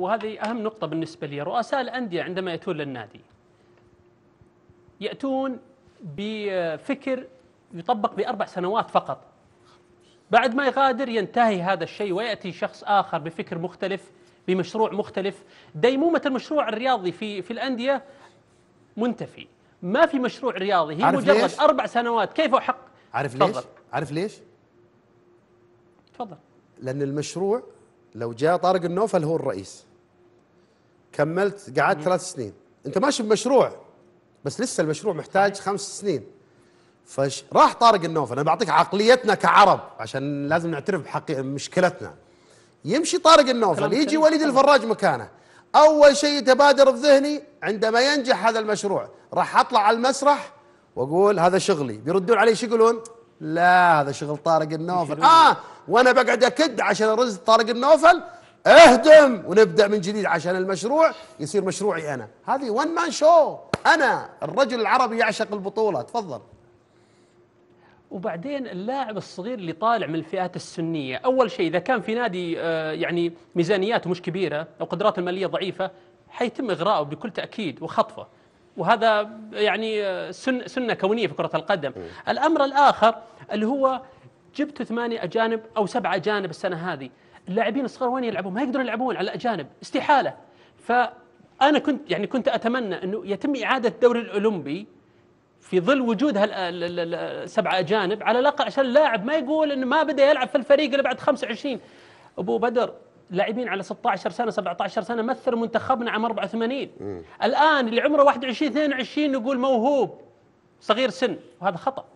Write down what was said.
وهذه أهم نقطة بالنسبة لي رؤساء الأندية عندما يأتون للنادي يأتون بفكر يطبق بأربع سنوات فقط بعد ما يغادر ينتهي هذا الشيء ويأتي شخص آخر بفكر مختلف بمشروع مختلف ديمومة المشروع الرياضي في في الأندية منتفي ما في مشروع رياضي هي مجرد ليش؟ أربع سنوات كيف أحق عارف تفضل. ليش؟ عارف ليش؟ تفضل لأن المشروع لو جاء طارق النوفل هو الرئيس كملت قعدت ثلاث سنين انت ماشي بمشروع بس لسه المشروع محتاج خمس سنين فراح طارق النوفل انا بعطيك عقليتنا كعرب عشان لازم نعترف بحق مشكلتنا يمشي طارق النوفل يجي وليد الفراج مكانه اول شيء يتبادر بذهني عندما ينجح هذا المشروع راح اطلع على المسرح واقول هذا شغلي بيردون علي شو يقولون؟ لا هذا شغل طارق النوفل اه وانا بقعد اكد عشان ارز طارق النوفل اهدم ونبدا من جديد عشان المشروع يصير مشروعي انا هذه وان مان شو انا الرجل العربي يعشق البطوله تفضل وبعدين اللاعب الصغير اللي طالع من الفئات السنيه اول شيء اذا كان في نادي آه، يعني ميزانياته مش كبيره او قدراته الماليه ضعيفه حيتم اغراءه بكل تاكيد وخطفه وهذا يعني آه، سن سنه كونيه في كره القدم الامر الاخر اللي هو جبت ثمانية اجانب او سبعة اجانب السنه هذه اللاعبين الصغار وين يلعبون؟ ما يقدرون يلعبون على الاجانب استحاله فانا كنت يعني كنت اتمنى انه يتم اعاده الدوري الاولمبي في ظل وجود سبعة اجانب على الاقل عشان اللاعب ما يقول انه ما بدا يلعب في الفريق الا بعد 25 ابو بدر لاعبين على 16 سنه 17 سنه مثل منتخبنا عام 84 م. الان اللي عمره 21 22 نقول موهوب صغير سن وهذا خطا